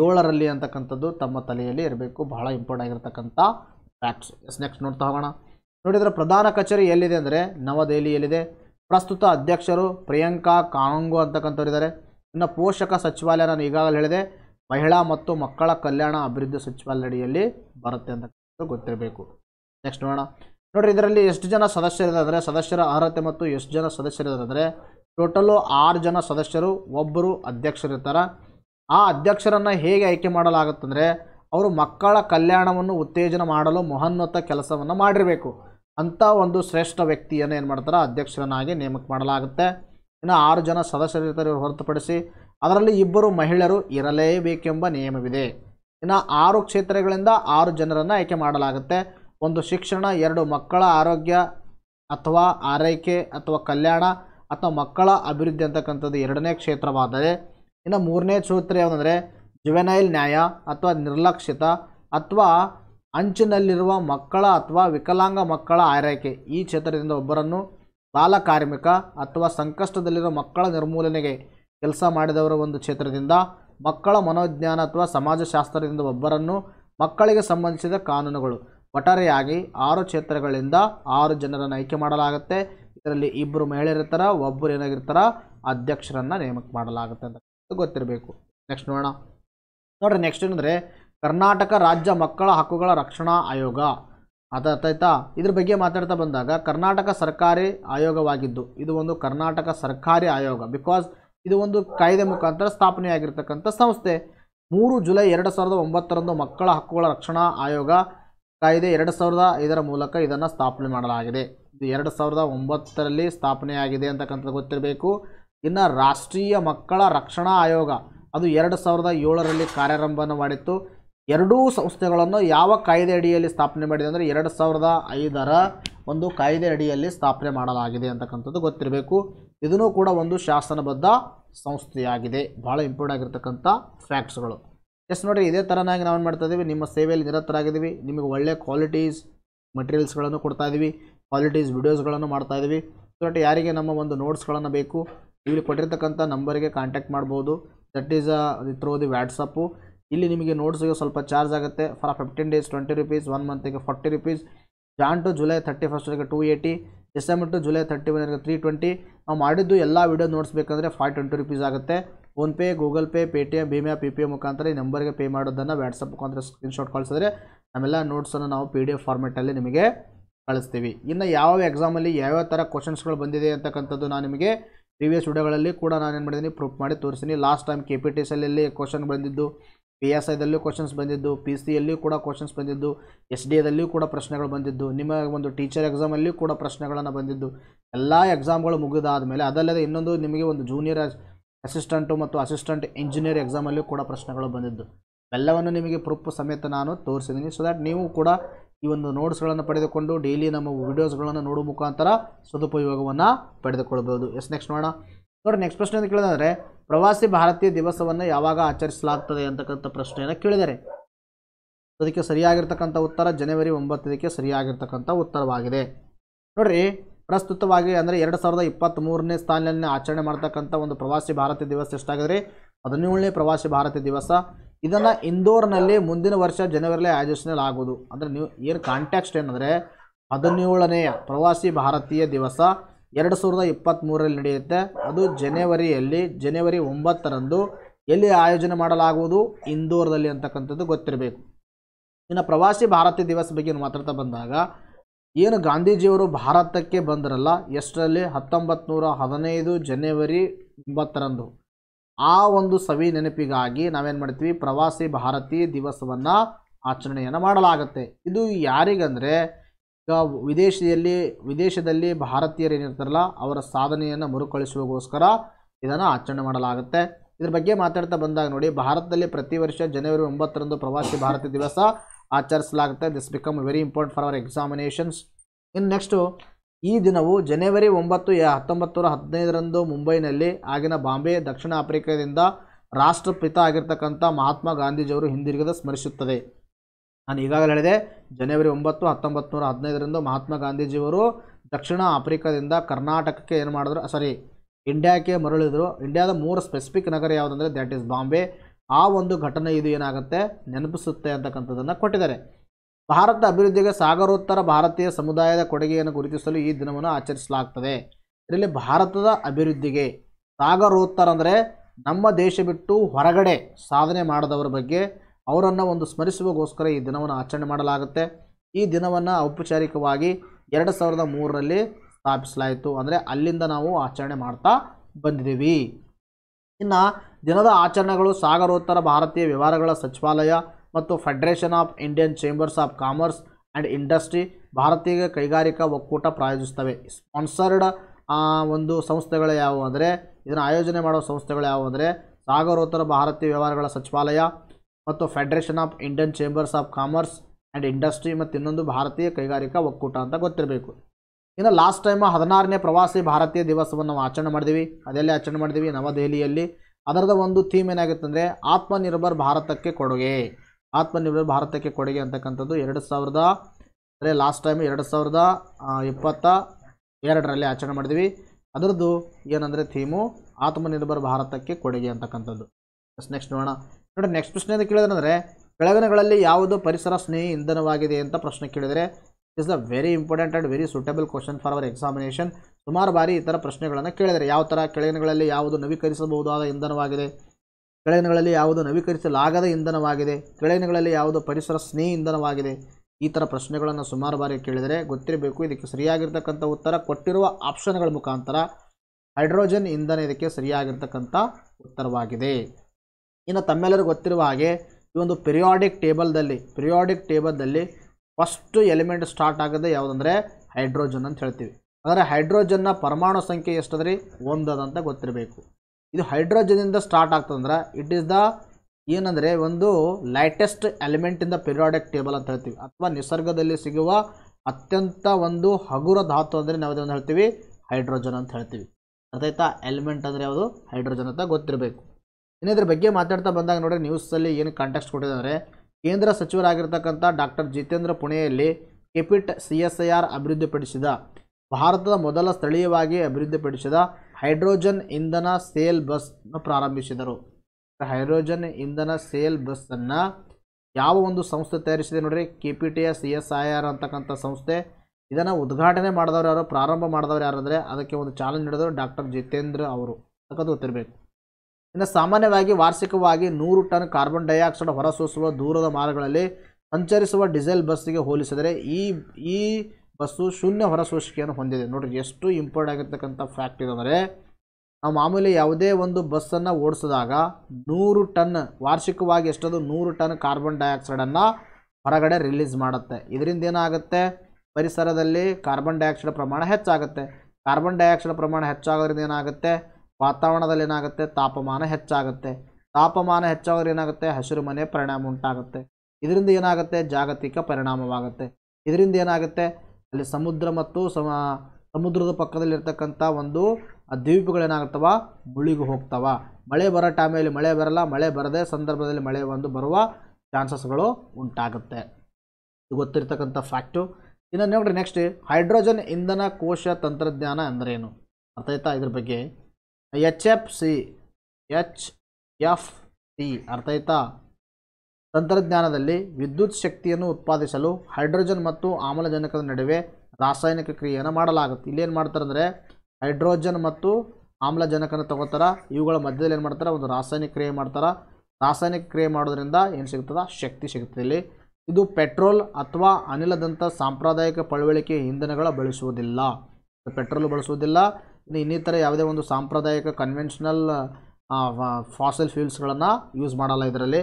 ಏಳರಲ್ಲಿ ಅಂತಕ್ಕಂಥದ್ದು ತಮ್ಮ ತಲೆಯಲ್ಲಿ ಇರಬೇಕು ಬಹಳ ಇಂಪಾರ್ಟೆಂಟ್ ಆಗಿರ್ತಕ್ಕಂಥ ಫ್ಯಾಕ್ಟ್ಸ್ ಎಸ್ ನೆಕ್ಸ್ಟ್ ನೋಡ್ತಾ ಹೋಗೋಣ ನೋಡಿದರೆ ಪ್ರಧಾನ ಕಚೇರಿ ಎಲ್ಲಿದೆ ಅಂದರೆ ನವದೆಹಲಿಯಲ್ಲಿದೆ ಪ್ರಸ್ತುತ ಅಧ್ಯಕ್ಷರು ಪ್ರಿಯಾಂಕಾ ಕಾಂಗೋ ಇದ್ದಾರೆ ಇನ್ನು ಪೋಷಕ ಸಚಿವಾಲಯ ನಾನು ಈಗಾಗಲೇ ಹೇಳಿದೆ ಮಹಿಳಾ ಮತ್ತು ಮಕ್ಕಳ ಕಲ್ಯಾಣ ಅಭಿವೃದ್ಧಿ ಅಡಿಯಲ್ಲಿ ಬರುತ್ತೆ ಅಂತಕ್ಕಂಥದ್ದು ಗೊತ್ತಿರಬೇಕು ನೆಕ್ಸ್ಟ್ ನೋಡೋಣ ನೋಡಿರಿ ಇದರಲ್ಲಿ ಎಷ್ಟು ಜನ ಸದಸ್ಯರಿದ್ದಾರೆ ಸದಸ್ಯರ ಅರ್ಹತೆ ಮತ್ತು ಎಷ್ಟು ಜನ ಸದಸ್ಯರಿದ್ದಾರೆ ಅಂದರೆ ಟೋಟಲ್ಲು ಆರು ಜನ ಸದಸ್ಯರು ಒಬ್ಬರು ಅಧ್ಯಕ್ಷರಿರ್ತಾರೆ ಆ ಅಧ್ಯಕ್ಷರನ್ನು ಹೇಗೆ ಆಯ್ಕೆ ಮಾಡಲಾಗುತ್ತಂದರೆ ಅವರು ಮಕ್ಕಳ ಕಲ್ಯಾಣವನ್ನು ಉತ್ತೇಜನ ಮಾಡಲು ಮಹೋನ್ನತ ಕೆಲಸವನ್ನು ಮಾಡಿರಬೇಕು ಅಂಥ ಒಂದು ಶ್ರೇಷ್ಠ ವ್ಯಕ್ತಿಯನ್ನು ಏನು ಮಾಡ್ತಾರೆ ಅಧ್ಯಕ್ಷರನ್ನಾಗಿ ನೇಮಕ ಮಾಡಲಾಗುತ್ತೆ ಇನ್ನು ಆರು ಜನ ಸದಸ್ಯರಿರ್ತಾರೆ ಇವರು ಹೊರತುಪಡಿಸಿ ಅದರಲ್ಲಿ ಇಬ್ಬರು ಮಹಿಳೆಯರು ಇರಲೇಬೇಕೆಂಬ ನಿಯಮವಿದೆ ಇನ್ನು ಆರು ಕ್ಷೇತ್ರಗಳಿಂದ ಆರು ಜನರನ್ನು ಆಯ್ಕೆ ಮಾಡಲಾಗುತ್ತೆ ಒಂದು ಶಿಕ್ಷಣ ಎರಡು ಮಕ್ಕಳ ಆರೋಗ್ಯ ಅಥವಾ ಆರೈಕೆ ಅಥವಾ ಕಲ್ಯಾಣ ಅಥವಾ ಮಕ್ಕಳ ಅಭಿವೃದ್ಧಿ ಅಂತಕ್ಕಂಥದ್ದು ಎರಡನೇ ಕ್ಷೇತ್ರವಾದರೆ ಇನ್ನು ಮೂರನೇ ಕ್ಷೇತ್ರ ಯಾವುದಂದರೆ ಜುವೆನೈಲ್ ನ್ಯಾಯ ಅಥವಾ ನಿರ್ಲಕ್ಷಿತ ಅಥವಾ ಅಂಚಿನಲ್ಲಿರುವ ಮಕ್ಕಳ ಅಥವಾ ವಿಕಲಾಂಗ ಮಕ್ಕಳ ಆರೈಕೆ ಈ ಕ್ಷೇತ್ರದಿಂದ ಒಬ್ಬರನ್ನು ಬಾಲ ಕಾರ್ಮಿಕ ಅಥವಾ ಸಂಕಷ್ಟದಲ್ಲಿರುವ ಮಕ್ಕಳ ನಿರ್ಮೂಲನೆಗೆ ಕೆಲಸ ಮಾಡಿದವರ ಒಂದು ಕ್ಷೇತ್ರದಿಂದ ಮಕ್ಕಳ ಮನೋಜ್ಞಾನ ಅಥವಾ ಸಮಾಜಶಾಸ್ತ್ರದಿಂದ ಒಬ್ಬರನ್ನು ಮಕ್ಕಳಿಗೆ ಸಂಬಂಧಿಸಿದ ಕಾನೂನುಗಳು ಒಟ್ಟಾರೆಯಾಗಿ ಆರು ಕ್ಷೇತ್ರಗಳಿಂದ ಆರು ಜನರನ್ನು ಆಯ್ಕೆ ಮಾಡಲಾಗುತ್ತೆ ಇದರಲ್ಲಿ ಇಬ್ಬರು ಮಹಿಳೆಯರಿರ್ತಾರ ಒಬ್ಬರು ಏನಾಗಿರ್ತಾರ ಅಧ್ಯಕ್ಷರನ್ನ ನೇಮಕ ಮಾಡಲಾಗುತ್ತೆ ಅಂತ ಗೊತ್ತಿರಬೇಕು ನೆಕ್ಸ್ಟ್ ನೋಡೋಣ ನೋಡ್ರಿ ನೆಕ್ಸ್ಟ್ ಏನಂದರೆ ಕರ್ನಾಟಕ ರಾಜ್ಯ ಮಕ್ಕಳ ಹಕ್ಕುಗಳ ರಕ್ಷಣಾ ಆಯೋಗ ಅದು ಇದ್ರ ಬಗ್ಗೆ ಮಾತಾಡ್ತಾ ಬಂದಾಗ ಕರ್ನಾಟಕ ಸರ್ಕಾರಿ ಆಯೋಗವಾಗಿದ್ದು ಇದು ಒಂದು ಕರ್ನಾಟಕ ಸರ್ಕಾರಿ ಆಯೋಗ ಬಿಕಾಸ್ ಇದು ಒಂದು ಕಾಯ್ದೆ ಮುಖಾಂತರ ಸ್ಥಾಪನೆಯಾಗಿರ್ತಕ್ಕಂಥ ಸಂಸ್ಥೆ ಮೂರು ಜುಲೈ ಎರಡು ಸಾವಿರದ ಒಂಬತ್ತರಂದು ಮಕ್ಕಳ ಹಕ್ಕುಗಳ ರಕ್ಷಣಾ ಆಯೋಗ ಕಾಯ್ದೆ ಎರಡು ಸಾವಿರದ ಇದರ ಮೂಲಕ ಇದನ್ನು ಸ್ಥಾಪನೆ ಮಾಡಲಾಗಿದೆ ಎರಡು ಸಾವಿರದ ಒಂಬತ್ತರಲ್ಲಿ ಸ್ಥಾಪನೆಯಾಗಿದೆ ಅಂತಕ್ಕಂಥದ್ದು ಗೊತ್ತಿರಬೇಕು ಇನ್ನು ರಾಷ್ಟ್ರೀಯ ಮಕ್ಕಳ ರಕ್ಷಣಾ ಆಯೋಗ ಅದು ಎರಡು ಸಾವಿರದ ಏಳರಲ್ಲಿ ಕಾರ್ಯಾರಂಭವನ್ನು ಮಾಡಿತ್ತು ಎರಡೂ ಸಂಸ್ಥೆಗಳನ್ನು ಯಾವ ಕಾಯ್ದೆ ಅಡಿಯಲ್ಲಿ ಸ್ಥಾಪನೆ ಮಾಡಿದೆ ಅಂದರೆ ಎರಡು ಸಾವಿರದ ಐದರ ಒಂದು ಕಾಯ್ದೆ ಅಡಿಯಲ್ಲಿ ಸ್ಥಾಪನೆ ಮಾಡಲಾಗಿದೆ ಅಂತಕ್ಕಂಥದ್ದು ಗೊತ್ತಿರಬೇಕು ಇದನ್ನು ಕೂಡ ಒಂದು ಶಾಸನಬದ್ಧ ಸಂಸ್ಥೆಯಾಗಿದೆ ಭಾಳ ಇಂಪಾರ್ಟೆಂಟ್ ಆಗಿರ್ತಕ್ಕಂಥ ಫ್ಯಾಕ್ಟ್ಸ್ಗಳು ಎಸ್ ನೋಡಿರಿ ಇದೇ ಥರನಾಗಿ ನಾವೇನು ಮಾಡ್ತಾ ಇದ್ದೀವಿ ನಿಮ್ಮ ಸೇವೆಯಲ್ಲಿ ನಿರತರಾಗಿದ್ದೀವಿ ನಿಮಗೆ ಒಳ್ಳೆಯ ಕ್ವಾಲಿಟೀಸ್ ಮಟೀರಿಯಲ್ಸ್ಗಳನ್ನು ಕೊಡ್ತಾ ಇದ್ದೀವಿ ಕ್ವಾಲಿಟೀಸ್ ವಿಡಿಯೋಸ್ಗಳನ್ನು ಮಾಡ್ತಾ ಇದ್ದೀವಿ ಸೊ ಯಾರಿಗೆ ನಮ್ಮ ಒಂದು ನೋಟ್ಸ್ಗಳನ್ನು ಬೇಕು ಇಲ್ಲಿ ಕೊಟ್ಟಿರ್ತಕ್ಕಂಥ ನಂಬರಿಗೆ ಕಾಂಟ್ಯಾಕ್ಟ್ ಮಾಡ್ಬೋದು that is through the WhatsApp ಇಲ್ಲಿ ನಿಮಗೆ ನೋಟ್ಸ್ಗೆ ಸ್ವಲ್ಪ ಚಾರ್ಜ್ ಆಗುತ್ತೆ for fifteen days twenty rupees one ಮಂತಿಗೆ forty rupees Jan to July thirty ಫಸ್ಟ್ವರೆಗೆ two eighty December to July thirty ಒನ್ವರೆಗೆ ತ್ರೀ ಟ್ವೆಂಟಿ ನಾವು ಮಾಡಿದ್ದು ಎಲ್ಲ ವೀಡಿಯೋ ಬೇಕಂದರೆ ಫೈವ್ ಟ್ವೆಂಟಿ ರುಪೀಸ್ ಆಗುತ್ತೆ PhonePe Google Pay Paytm ಭೀಮ್ಯಾ ಪಿ ಪಿ ಎಮ್ ಮುಖಾಂತರ ಈ ನಂಬರ್ಗೆ ಪೇ ಮಾಡೋದನ್ನು ವ್ಯಾಟ್ಸಪ್ ಮುಖಾಂತರ ಸ್ಕ್ರೀನ್ಶಾಟ್ ಕಳಿಸಿದ್ರೆ ನಮ್ಮೆಲ್ಲ ನೋಟ್ಸನ್ನು ನಾವು ಪಿ ಡಿ ಎಫ್ ಫಾರ್ಮೆಟಲ್ಲಿ ನಿಮಗೆ ಕಳಿಸ್ತೀವಿ ಇನ್ನು ಯಾವ ಎಕ್ಸಾಮಲ್ಲಿ ಯಾವ್ಯಾವ ಥರ ಕ್ವಶನ್ಸ್ಗಳು ಬಂದಿದೆ ಅಂತಕ್ಕಂಥದ್ದು ನಾನು ನಿಮಗೆ ಪ್ರೀವಿಯಸ್ ವಿಡಿಯೋಗಳಲ್ಲಿ ಕೂಡ ನಾನು ಏನು ಮಾಡಿದ್ದೀನಿ ಪ್ರೂಫ್ ಮಾಡಿ ತೋರಿಸ್ತೀನಿ last time K P T ಎಲ್ಲಿ ಕ್ವಶನ್ ಬಂದಿದ್ದು ಪಿ ಎಸ್ ಐದಲ್ಲೂ ಕ್ವಶನ್ಸ್ ಬಂದಿದ್ದು ಪಿ ಸಿ ಕೂಡ ಕ್ವಶನ್ಸ್ ಬಂದಿದ್ದು ಎಸ್ ಡಿ ಎದಲ್ಲಿಯೂ ಕೂಡ ಪ್ರಶ್ನೆಗಳು ಬಂದಿದ್ದು ನಿಮ್ಮ ಒಂದು ಟೀಚರ್ ಎಕ್ಸಾಮಲ್ಲಿಯೂ ಕೂಡ ಪ್ರಶ್ನೆಗಳನ್ನು ಬಂದಿದ್ದು ಎಲ್ಲ ಎಕ್ಸಾಮ್ಗಳು ಮುಗಿದಾದ ಮೇಲೆ ಅದಲ್ಲದೆ ಇನ್ನೊಂದು ನಿಮಗೆ ಒಂದು ಜೂನಿಯರ್ ಅಸಿಸ್ಟೆಂಟು ಮತ್ತು ಅಸಿಸ್ಟೆಂಟ್ ಇಂಜಿನಿಯರ್ ಎಕ್ಸಾಮಲ್ಲಿಯೂ ಕೂಡ ಪ್ರಶ್ನೆಗಳು ಬಂದಿದ್ದು ಎಲ್ಲವನ್ನು ನಿಮಗೆ ಪ್ರೂಫ್ ಸಮೇತ ನಾನು ತೋರಿಸಿದ್ದೀನಿ ಸೊ ದ್ಯಾಟ್ ನೀವು ಕೂಡ ಈ ಒಂದು ನೋಟ್ಸ್ಗಳನ್ನು ಪಡೆದುಕೊಂಡು ಡೈಲಿ ನಮ್ಮ ವೀಡಿಯೋಸ್ಗಳನ್ನು ನೋಡುವ ಮುಖಾಂತರ ಸದುಪಯೋಗವನ್ನು ಪಡೆದುಕೊಳ್ಬೋದು ಎಸ್ ನೆಕ್ಸ್ಟ್ ನೋಡೋಣ ನೋಡಿ ನೆಕ್ಸ್ಟ್ ಪ್ರಶ್ನೆ ಅಂತ ಕೇಳಿದ್ರೆ ಪ್ರವಾಸಿ ಭಾರತೀಯ ದಿವಸವನ್ನು ಯಾವಾಗ ಆಚರಿಸಲಾಗ್ತದೆ ಅಂತಕ್ಕಂಥ ಪ್ರಶ್ನೆಯನ್ನು ಕೇಳಿದ್ದಾರೆ ಅದಕ್ಕೆ ಸರಿಯಾಗಿರ್ತಕ್ಕಂಥ ಉತ್ತರ ಜನವರಿ ಒಂಬತ್ತಕ್ಕೆ ಸರಿಯಾಗಿರ್ತಕ್ಕಂಥ ಉತ್ತರವಾಗಿದೆ ನೋಡಿರಿ ಪ್ರಸ್ತುತವಾಗಿ ಅಂದರೆ ಎರಡು ಸಾವಿರದ ಮೂರನೇ ಸ್ಥಾನದಲ್ಲಿ ಆಚರಣೆ ಮಾಡ್ತಕ್ಕಂಥ ಒಂದು ಪ್ರವಾಸಿ ಭಾರತೀಯ ದಿವಸ ಎಷ್ಟಾಗಿದೆ ಹದಿನೇಳನೇ ಪ್ರವಾಸಿ ಭಾರತೀಯ ದಿವಸ ಇದನ್ನು ಇಂದೋರ್ನಲ್ಲಿ ಮುಂದಿನ ವರ್ಷ ಜನವರಿಲೇ ಆಯೋಜಿಸಲಾಗುವುದು ಅಂದರೆ ನೀವು ಏನು ಕಾಂಟ್ಯಾಕ್ಸ್ಟ್ ಏನಂದರೆ ಹದಿನೇಳನೆಯ ಪ್ರವಾಸಿ ಭಾರತೀಯ ದಿವಸ ಎರಡು ಸಾವಿರದ ಇಪ್ಪತ್ತ್ಮೂರರಲ್ಲಿ ನಡೆಯುತ್ತೆ ಅದು ಜನವರಿಯಲ್ಲಿ ಜನವರಿ ಒಂಬತ್ತರಂದು ಎಲ್ಲಿ ಆಯೋಜನೆ ಮಾಡಲಾಗುವುದು ಇಂದೋರ್ದಲ್ಲಿ ಅಂತಕ್ಕಂಥದ್ದು ಗೊತ್ತಿರಬೇಕು ಇನ್ನು ಪ್ರವಾಸಿ ಭಾರತೀಯ ದಿವಸ ಬಗ್ಗೆ ಮಾತಾಡ್ತಾ ಬಂದಾಗ ಏನು ಗಾಂಧೀಜಿಯವರು ಭಾರತಕ್ಕೆ ಬಂದರಲ್ಲ ಎಷ್ಟರಲ್ಲಿ ಹತ್ತೊಂಬತ್ತು ನೂರ ಹದಿನೈದು ಜನವರಿ ಒಂಬತ್ತರಂದು ಆ ಒಂದು ಸವಿ ನೆನಪಿಗಾಗಿ ನಾವೇನು ಮಾಡ್ತೀವಿ ಪ್ರವಾಸಿ ಭಾರತಿ ದಿವಸವನ್ನು ಆಚರಣೆಯನ್ನು ಮಾಡಲಾಗುತ್ತೆ ಇದು ಯಾರಿಗಂದರೆ ಈಗ ವಿದೇಶದಲ್ಲಿ ವಿದೇಶದಲ್ಲಿ ಏನಿರ್ತಾರಲ್ಲ ಅವರ ಸಾಧನೆಯನ್ನು ಮರುಕಳಿಸುವಗೋಸ್ಕರ ಇದನ್ನು ಆಚರಣೆ ಮಾಡಲಾಗುತ್ತೆ ಇದ್ರ ಬಗ್ಗೆ ಮಾತಾಡ್ತಾ ಬಂದಾಗ ನೋಡಿ ಭಾರತದಲ್ಲಿ ಪ್ರತಿ ವರ್ಷ ಜನವರಿ ಒಂಬತ್ತರಂದು ಪ್ರವಾಸಿ ಭಾರತೀಯ ದಿವಸ ಆಚರಿಸಲಾಗುತ್ತೆ this become very important for our examinations ಇನ್ನು ನೆಕ್ಸ್ಟು ಈ ದಿನವು ಜನವರಿ ಒಂಬತ್ತು ಹತ್ತೊಂಬತ್ತು ನೂರ ಹದಿನೈದರಂದು ಮುಂಬೈನಲ್ಲಿ ಆಗಿನ ಬಾಂಬೆ ದಕ್ಷಿಣ ಆಫ್ರಿಕಾದಿಂದ ರಾಷ್ಟ್ರಪಿತ ಆಗಿರ್ತಕ್ಕಂಥ ಮಹಾತ್ಮ ಗಾಂಧೀಜಿಯವರು ಹಿಂದಿರುಗದ ಸ್ಮರಿಸುತ್ತದೆ ನಾನು ಈಗಾಗಲೇ ಹೇಳಿದೆ ಜನವರಿ ಒಂಬತ್ತು ಹತ್ತೊಂಬತ್ತು ನೂರ ಹದಿನೈದರಂದು ಮಹಾತ್ಮ ಗಾಂಧೀಜಿಯವರು ದಕ್ಷಿಣ ಆಫ್ರಿಕಾದಿಂದ ಕರ್ನಾಟಕಕ್ಕೆ ಏನು ಮಾಡಿದ್ರು ಸಾರಿ ಇಂಡ್ಯಾಕ್ಕೆ ಮರಳಿದರು ಇಂಡ್ಯಾದ ಮೂರು ಸ್ಪೆಸಿಫಿಕ್ ನಗರ ಯಾವುದಂದರೆ ದ್ಯಾಟ್ ಈಸ್ ಬಾಂಬೆ ಆ ಒಂದು ಘಟನೆ ಇದು ಏನಾಗುತ್ತೆ ನೆನಪಿಸುತ್ತೆ ಅಂತಕ್ಕಂಥದ್ದನ್ನು ಕೊಟ್ಟಿದ್ದಾರೆ ಭಾರತ ಅಭಿವೃದ್ಧಿಗೆ ಸಾಗರೋತ್ತರ ಭಾರತೀಯ ಸಮುದಾಯದ ಕೊಡುಗೆಯನ್ನು ಗುರುತಿಸಲು ಈ ದಿನವನ್ನು ಆಚರಿಸಲಾಗ್ತದೆ ಇದರಲ್ಲಿ ಭಾರತದ ಅಭಿವೃದ್ಧಿಗೆ ಸಾಗರೋತ್ತರ ಅಂದರೆ ನಮ್ಮ ದೇಶ ಬಿಟ್ಟು ಹೊರಗಡೆ ಸಾಧನೆ ಮಾಡದವರ ಬಗ್ಗೆ ಅವರನ್ನು ಒಂದು ಸ್ಮರಿಸುವಗೋಸ್ಕರ ಈ ದಿನವನ್ನು ಆಚರಣೆ ಮಾಡಲಾಗುತ್ತೆ ಈ ದಿನವನ್ನು ಔಪಚಾರಿಕವಾಗಿ ಎರಡು ಸಾವಿರದ ಮೂರರಲ್ಲಿ ಸ್ಥಾಪಿಸಲಾಯಿತು ಅಂದರೆ ಅಲ್ಲಿಂದ ನಾವು ಆಚರಣೆ ಮಾಡ್ತಾ ಬಂದಿದ್ದೀವಿ ಇನ್ನು ದಿನದ ಆಚರಣೆಗಳು ಸಾಗರೋತ್ತರ ಭಾರತೀಯ ವ್ಯವಹಾರಗಳ ಸಚಿವಾಲಯ ಮತ್ತು Federation of Indian Chambers of Commerce and Industry ಭಾರತೀಯ ಕೈಗಾರಿಕಾ ಒಕ್ಕೂಟ ಪ್ರಾಯೋಜಿಸ್ತವೆ ಸ್ಪಾನ್ಸರ್ಡ್ ಒಂದು ಸಂಸ್ಥೆಗಳು ಯಾವುವು ಅಂದರೆ ಇದನ್ನು ಆಯೋಜನೆ ಮಾಡುವ ಸಂಸ್ಥೆಗಳು ಯಾವುವು ಅಂದರೆ ಸಾಗರೋತ್ತರ ಭಾರತೀಯ ವ್ಯವಹಾರಗಳ ಸಚಿವಾಲಯ ಮತ್ತು Federation of Indian Chambers of Commerce and Industry ಮತ್ತು ಇನ್ನೊಂದು ಭಾರತೀಯ ಕೈಗಾರಿಕಾ ಒಕ್ಕೂಟ ಅಂತ ಗೊತ್ತಿರಬೇಕು ಇನ್ನು ಲಾಸ್ಟ್ ಟೈಮ್ ಹದಿನಾರನೇ ಪ್ರವಾಸಿ ಭಾರತೀಯ ದಿವಸವನ್ನು ನಾವು ಆಚರಣೆ ಮಾಡಿದ್ವಿ ಅದೆಲ್ಲೇ ಆಚರಣೆ ಮಾಡಿದ್ವಿ ನವದೆಹಲಿಯಲ್ಲಿ ಅದರದ ಒಂದು ಥೀಮ್ ಏನಾಗುತ್ತೆ ಅಂದರೆ ಆತ್ಮನಿರ್ಭರ್ ಭಾರತಕ್ಕೆ ಕೊಡುಗೆ ಆತ್ಮನಿರ್ಭರ ಭಾರತಕ್ಕೆ ಕೊಡುಗೆ ಅಂತಕ್ಕಂಥದ್ದು ಎರಡು ಸಾವಿರದ ಅಂದರೆ ಲಾಸ್ಟ್ ಟೈಮ್ ಎರಡು ಸಾವಿರದ ಇಪ್ಪತ್ತ ಎರಡರಲ್ಲಿ ಆಚರಣೆ ಮಾಡಿದ್ವಿ ಅದರದ್ದು ಏನಂದರೆ ಥೀಮು ಆತ್ಮನಿರ್ಭರ ಭಾರತಕ್ಕೆ ಕೊಡುಗೆ ಅಂತಕ್ಕಂಥದ್ದು ಎಸ್ ನೆಕ್ಸ್ಟ್ ನೋಡೋಣ ನೋಡಿ ನೆಕ್ಸ್ಟ್ ಪ್ರಶ್ನೆ ಕೇಳಿದ್ರೆ ಕೆಳಗಿನಗಳಲ್ಲಿ ಯಾವುದು ಪರಿಸರ ಸ್ನೇಹಿ ಇಂಧನವಾಗಿದೆ ಅಂತ ಪ್ರಶ್ನೆ ಕೇಳಿದರೆ is a very important and very suitable question for our examination ಸುಮಾರು ಬಾರಿ ಈ ಥರ ಪ್ರಶ್ನೆಗಳನ್ನು ಕೇಳಿದರೆ ಯಾವ ಥರ ಕೆಳಗಿನಗಳಲ್ಲಿ ಯಾವುದು ನವೀಕರಿಸಬಹುದಾದ ಇಂಧನವಾಗಿದೆ ಕೆಳಗಿನಗಳಲ್ಲಿ ಯಾವುದು ನವೀಕರಿಸಲಾಗದ ಇಂಧನವಾಗಿದೆ ಕೆಳಗಿನಗಳಲ್ಲಿ ಯಾವುದು ಪರಿಸರ ಸ್ನೇಹಿ ಇಂಧನವಾಗಿದೆ ಈ ಥರ ಪ್ರಶ್ನೆಗಳನ್ನು ಸುಮಾರು ಬಾರಿ ಕೇಳಿದರೆ ಗೊತ್ತಿರಬೇಕು ಇದಕ್ಕೆ ಸರಿಯಾಗಿರ್ತಕ್ಕಂಥ ಉತ್ತರ ಕೊಟ್ಟಿರುವ ಆಪ್ಷನ್ಗಳ ಮುಖಾಂತರ ಹೈಡ್ರೋಜನ್ ಇಂಧನ ಇದಕ್ಕೆ ಸರಿಯಾಗಿರ್ತಕ್ಕಂಥ ಉತ್ತರವಾಗಿದೆ ಇನ್ನು ತಮ್ಮೆಲ್ಲರೂ ಗೊತ್ತಿರುವ ಹಾಗೆ ಈ ಒಂದು ಪಿರಿಯಾಡಿಕ್ ಟೇಬಲ್ದಲ್ಲಿ ಪಿರಿಯಾಡಿಕ್ ಟೇಬಲ್ದಲ್ಲಿ ಫಸ್ಟು ಎಲಿಮೆಂಟ್ ಸ್ಟಾರ್ಟ್ ಆಗೋದೇ ಯಾವುದಂದರೆ ಹೈಡ್ರೋಜನ್ ಅಂತ ಹೇಳ್ತೀವಿ ಅಂದರೆ ಹೈಡ್ರೋಜನ್ನ ಪರಮಾಣು ಸಂಖ್ಯೆ ಎಷ್ಟದ್ರಿ ಒಂದದಂತ ಗೊತ್ತಿರಬೇಕು ಇದು ಇಂದ ಸ್ಟಾರ್ಟ್ ಆಗ್ತದಂದ್ರೆ ಇಟ್ ಈಸ್ ದ ಏನಂದರೆ ಒಂದು ಲೈಟೆಸ್ಟ್ ಇಂದ ಪಿರಿಯಾಡಿಕ್ ಟೇಬಲ್ ಅಂತ ಹೇಳ್ತೀವಿ ಅಥವಾ ನಿಸರ್ಗದಲ್ಲಿ ಸಿಗುವ ಅತ್ಯಂತ ಒಂದು ಹಗುರ ಧಾತು ಅಂದರೆ ನಾವು ಒಂದು ಹೇಳ್ತೀವಿ ಹೈಡ್ರೋಜನ್ ಅಂತ ಹೇಳ್ತೀವಿ ಅದೈತಾ ಎಲಿಮೆಂಟ್ ಅಂದರೆ ಯಾವುದು ಹೈಡ್ರೋಜನ್ ಅಂತ ಗೊತ್ತಿರಬೇಕು ಇನ್ನು ಬಗ್ಗೆ ಮಾತಾಡ್ತಾ ಬಂದಾಗ ನೋಡಿ ನ್ಯೂಸಲ್ಲಿ ಏನು ಕೊಟ್ಟಿದೆ ಕೊಟ್ಟಿದ್ದಾರೆ ಕೇಂದ್ರ ಸಚಿವರಾಗಿರ್ತಕ್ಕಂಥ ಡಾಕ್ಟರ್ ಜಿತೇಂದ್ರ ಪುಣೆಯಲ್ಲಿ KPIT C S I R ಅಭಿವೃದ್ಧಿಪಡಿಸಿದ ಭಾರತದ ಮೊದಲ ಸ್ಥಳೀಯವಾಗಿ ಅಭಿವೃದ್ಧಿಪಡಿಸಿದ ಹೈಡ್ರೋಜನ್ ಇಂಧನ ಸೇಲ್ ಬಸ್ನ ಪ್ರಾರಂಭಿಸಿದರು ಹೈಡ್ರೋಜನ್ ಇಂಧನ ಸೇಲ್ ಬಸ್ಸನ್ನು ಯಾವ ಒಂದು ಸಂಸ್ಥೆ ತಯಾರಿಸಿದೆ ನೋಡಿರಿ K P T S C S I R ಅಂತಕ್ಕಂಥ ಸಂಸ್ಥೆ ಇದನ್ನು ಉದ್ಘಾಟನೆ ಮಾಡಿದವರು ಯಾರು ಪ್ರಾರಂಭ ಮಾಡಿದವರು ಅಂದರೆ ಅದಕ್ಕೆ ಒಂದು ಚಾಲೆಂಜ್ ನೀಡಿದರು ಡಾಕ್ಟರ್ ಜಿತೇಂದ್ರ ಅವರು ಅಂತಕ್ಕಂಥ ಗೊತ್ತಿರಬೇಕು ಇನ್ನು ಸಾಮಾನ್ಯವಾಗಿ ವಾರ್ಷಿಕವಾಗಿ ನೂರು ಟನ್ ಕಾರ್ಬನ್ ಡೈಆಕ್ಸೈಡ್ ಹೊರಸೂಸುವ ದೂರದ ಮಾರ್ಗಗಳಲ್ಲಿ ಸಂಚರಿಸುವ ಡೀಸೆಲ್ ಬಸ್ಸಿಗೆ ಹೋಲಿಸಿದರೆ ಈ ಈ ಬಸ್ಸು ಶೂನ್ಯ ಹೊರಸೂಷಿಕೆಯನ್ನು ಹೊಂದಿದೆ ನೋಡಿರಿ ಎಷ್ಟು ಇಂಪಾರ್ಟ್ ಆಗಿರ್ತಕ್ಕಂಥ ಫ್ಯಾಕ್ಟ್ ಅಂದರೆ ನಾವು ಮಾಮೂಲಿ ಯಾವುದೇ ಒಂದು ಬಸ್ಸನ್ನು ಓಡಿಸಿದಾಗ ನೂರು ಟನ್ ವಾರ್ಷಿಕವಾಗಿ ಎಷ್ಟದು ನೂರು ಟನ್ ಕಾರ್ಬನ್ ಡೈಆಕ್ಸೈಡನ್ನು ಹೊರಗಡೆ ರಿಲೀಸ್ ಮಾಡುತ್ತೆ ಇದರಿಂದ ಏನಾಗುತ್ತೆ ಪರಿಸರದಲ್ಲಿ ಕಾರ್ಬನ್ ಡೈಆಕ್ಸೈಡ್ ಪ್ರಮಾಣ ಹೆಚ್ಚಾಗುತ್ತೆ ಕಾರ್ಬನ್ ಡೈಆಕ್ಸೈಡ್ ಪ್ರಮಾಣ ಹೆಚ್ಚಾಗೋದ್ರಿಂದ ಏನಾಗುತ್ತೆ ವಾತಾವರಣದಲ್ಲಿ ಏನಾಗುತ್ತೆ ತಾಪಮಾನ ಹೆಚ್ಚಾಗುತ್ತೆ ತಾಪಮಾನ ಹೆಚ್ಚಾಗೋದ್ರೆ ಏನಾಗುತ್ತೆ ಹಸಿರು ಮನೆ ಪರಿಣಾಮ ಉಂಟಾಗುತ್ತೆ ಇದರಿಂದ ಏನಾಗುತ್ತೆ ಜಾಗತಿಕ ಪರಿಣಾಮವಾಗುತ್ತೆ ಇದರಿಂದ ಏನಾಗುತ್ತೆ ಅಲ್ಲಿ ಸಮುದ್ರ ಮತ್ತು ಸಮ ಸಮುದ್ರದ ಪಕ್ಕದಲ್ಲಿರ್ತಕ್ಕಂಥ ಒಂದು ದ್ವೀಪಗಳೇನಾಗ್ತವ ಮುಳುಗಿ ಹೋಗ್ತವ ಮಳೆ ಬರೋ ಟೈಮಲ್ಲಿ ಮಳೆ ಬರಲ್ಲ ಮಳೆ ಬರದೇ ಸಂದರ್ಭದಲ್ಲಿ ಮಳೆ ಒಂದು ಬರುವ ಚಾನ್ಸಸ್ಗಳು ಉಂಟಾಗುತ್ತೆ ಇದು ಗೊತ್ತಿರ್ತಕ್ಕಂಥ ಫ್ಯಾಕ್ಟು ಇನ್ನು ನೋಡ್ರಿ ನೆಕ್ಸ್ಟ್ ಹೈಡ್ರೋಜನ್ ಇಂಧನ ಕೋಶ ತಂತ್ರಜ್ಞಾನ ಅಂದ್ರೇನು ಅರ್ಥ ಆಯ್ತಾ ಇದ್ರ ಬಗ್ಗೆ H F C H F C ಅರ್ಥ ಆಯ್ತಾ ತಂತ್ರಜ್ಞಾನದಲ್ಲಿ ವಿದ್ಯುತ್ ಶಕ್ತಿಯನ್ನು ಉತ್ಪಾದಿಸಲು ಹೈಡ್ರೋಜನ್ ಮತ್ತು ಆಮ್ಲಜನಕದ ನಡುವೆ ರಾಸಾಯನಿಕ ಕ್ರಿಯೆಯನ್ನು ಮಾಡಲಾಗುತ್ತೆ ಇಲ್ಲೇನು ಮಾಡ್ತಾರೆ ಅಂದರೆ ಹೈಡ್ರೋಜನ್ ಮತ್ತು ಆಮ್ಲಜನಕನ ತಗೋತಾರೆ ಇವುಗಳ ಮಧ್ಯದಲ್ಲಿ ಏನು ಮಾಡ್ತಾರೆ ಒಂದು ರಾಸಾಯನಿಕ ಕ್ರಿಯೆ ಮಾಡ್ತಾರೆ ರಾಸಾಯನಿಕ ಕ್ರಿಯೆ ಮಾಡೋದ್ರಿಂದ ಏನು ಸಿಗ್ತದ ಶಕ್ತಿ ಸಿಗುತ್ತೆ ಇಲ್ಲಿ ಇದು ಪೆಟ್ರೋಲ್ ಅಥವಾ ಅನಿಲದಂಥ ಸಾಂಪ್ರದಾಯಿಕ ಪಳವಳಿಕೆ ಇಂಧನಗಳ ಬಳಸುವುದಿಲ್ಲ ಪೆಟ್ರೋಲ್ ಬಳಸುವುದಿಲ್ಲ ಇನ್ನು ಇನ್ನಿತರ ಯಾವುದೇ ಒಂದು ಸಾಂಪ್ರದಾಯಿಕ ಕನ್ವೆನ್ಷನಲ್ ಫಾಸಲ್ ಫ್ಯೂಲ್ಸ್ಗಳನ್ನು ಯೂಸ್ ಮಾಡಲ್ಲ ಇದರಲ್ಲಿ